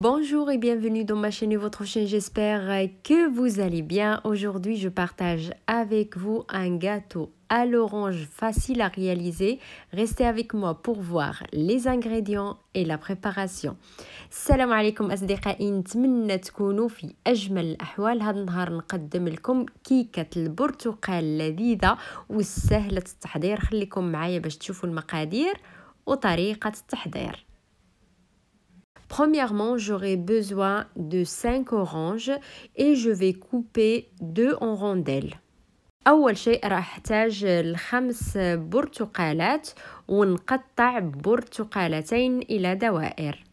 Bonjour et bienvenue dans ma chaîne votre chaîne, j'espère que vous allez bien. Aujourd'hui, je partage avec vous un gâteau à l'orange facile à réaliser. Restez avec moi pour voir les ingrédients et la préparation. عليكم أصدقائي في أجمل هذا النهار à لكم كيكة البرتقال moi pour voir les معايا et Premièrement, j'aurai besoin de 5 oranges et je vais couper 2 en rondelles. اول شيء راح احتاج لخمس برتقالات ونقطع برتقالتين الى دوائر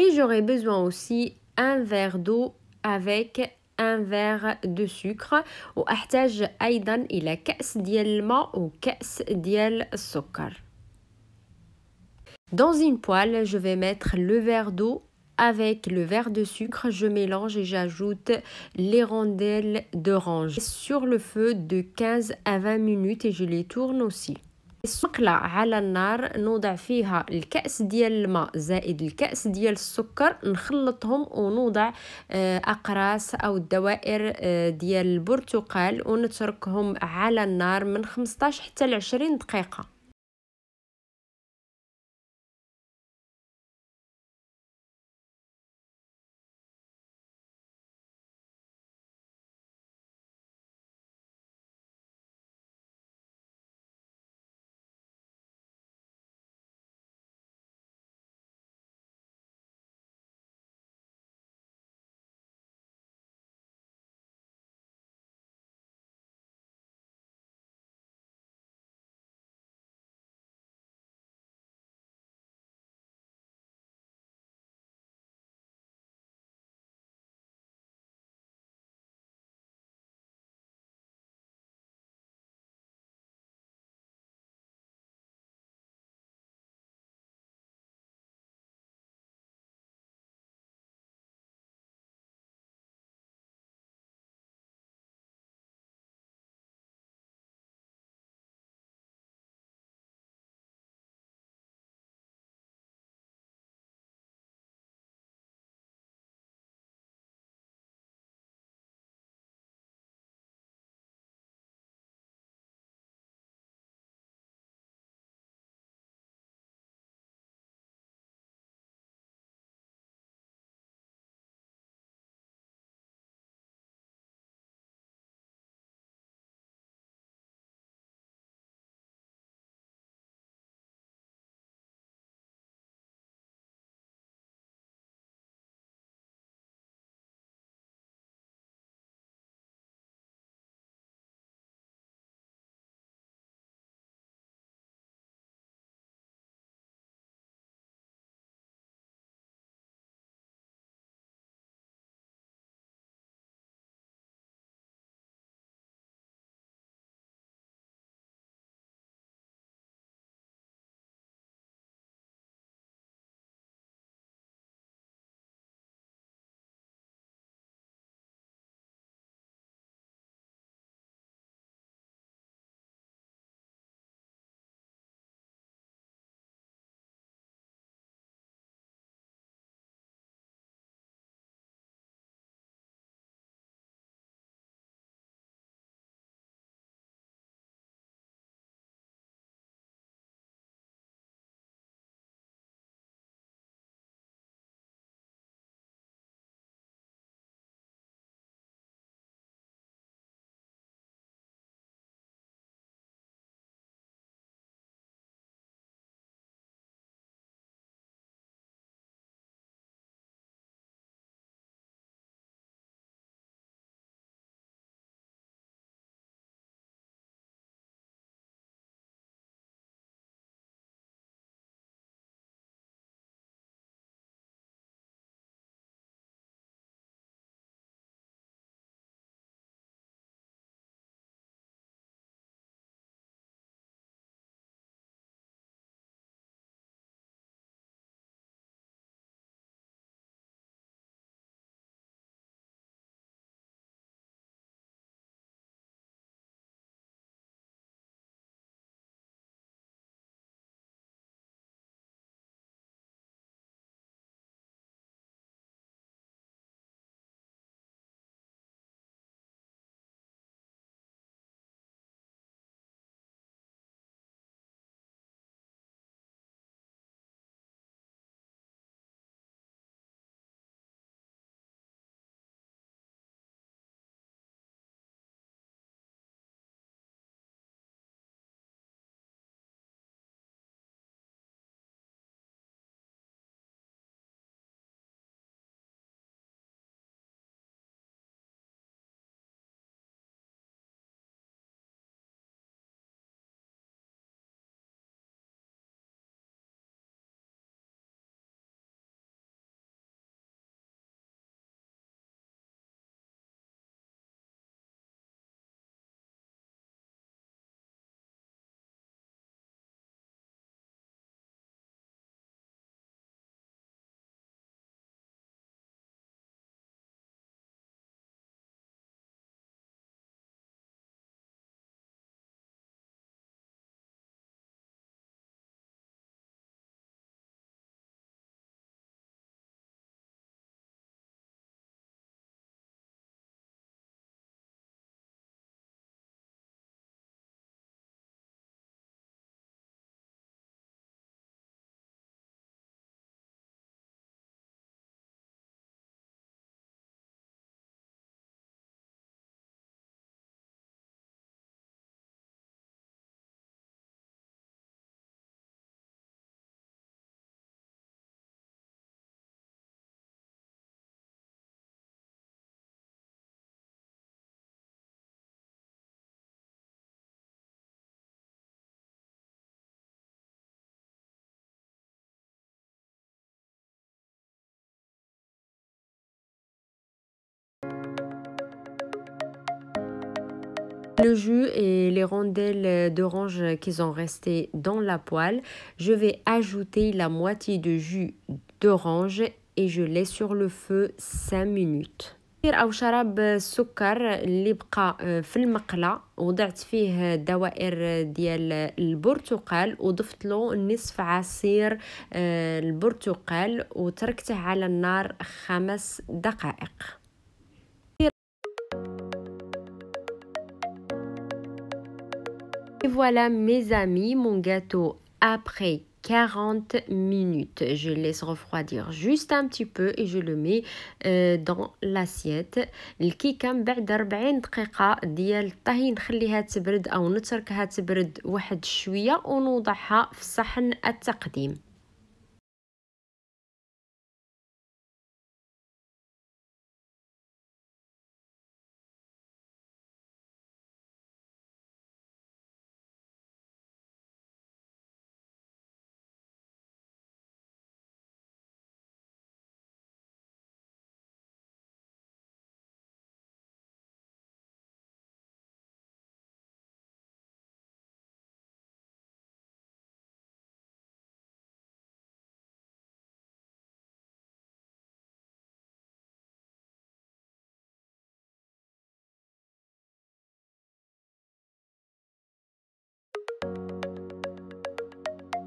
Et j'aurai besoin aussi un verre d'eau avec un verre de sucre وأحتاج et la casse ديال الماء verre diel السكر Dans une poêle, je vais mettre le verre d'eau avec le verre de sucre, je mélange et j'ajoute les rondelles d'orange sur le feu de 15 à 20 minutes et je les tourne aussi. السقلة على النار نوضع فيها الكأس ديال الماء زائد الكأس ديال السكر نخلطهم ونوضع آه، أقراص أو الدوائر آه، ديال البرتقال ونتركهم على النار من 15 حتى 20 دقيقة Le jus et les rondelles d'orange qui sont restées dans la poêle, je vais ajouter la moitié de jus d'orange et je laisse sur le feu 5 minutes. أو شراب السكر اللي بقى في المقله وضعت فيه دوائر ديال البرتقال وضفت له نصف عصير البرتقال وتركته على النار 5 دقائق Et voilà mes amis, mon gâteau après 40 minutes. Je laisse refroidir juste un petit peu et je le mets euh, dans l'assiette. Le من بعد 40 دقيقه ديال الطهي نخليها تبرد او نتركها تبرد واحد شويه ونوضعها في صحن التقديم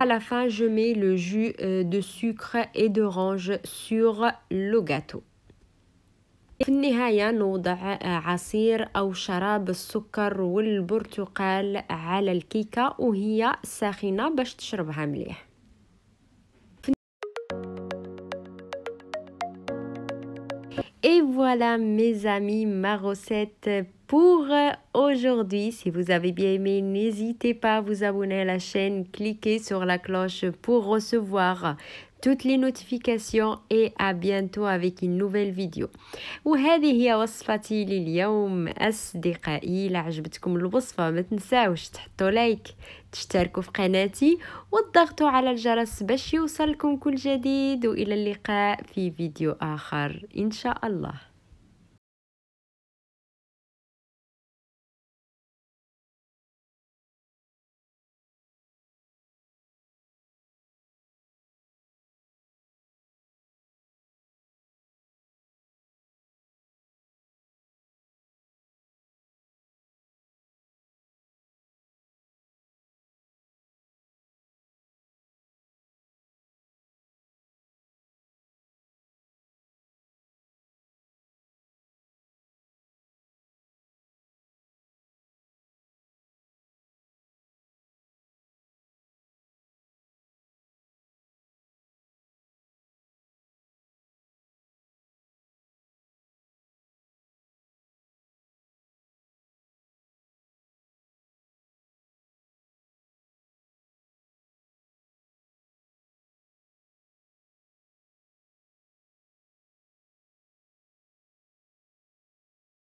À la fin, je mets le jus euh, de sucre et d'orange sur le gâteau. في النهاية نوضع عصير أو شراب السكر والبرتقال على الكيكة وهي ساخنة باش تشربها مليح Et voilà mes amis, ma recette pour aujourd'hui. Si vous avez bien aimé, n'hésitez pas à vous abonner à la chaîne, cliquez sur la cloche pour recevoir toutes les notifications et à bientôt avec une nouvelle vidéo وهذه هي وصفتي لليوم أصدقائي إلا عجبتكم الوصفة ما تنساوش تحطوا لايك تشتركوا في قناتي وتضغطوا على الجرس باش يوصلكم كل جديد وإلى اللقاء في فيديو آخر إن شاء الله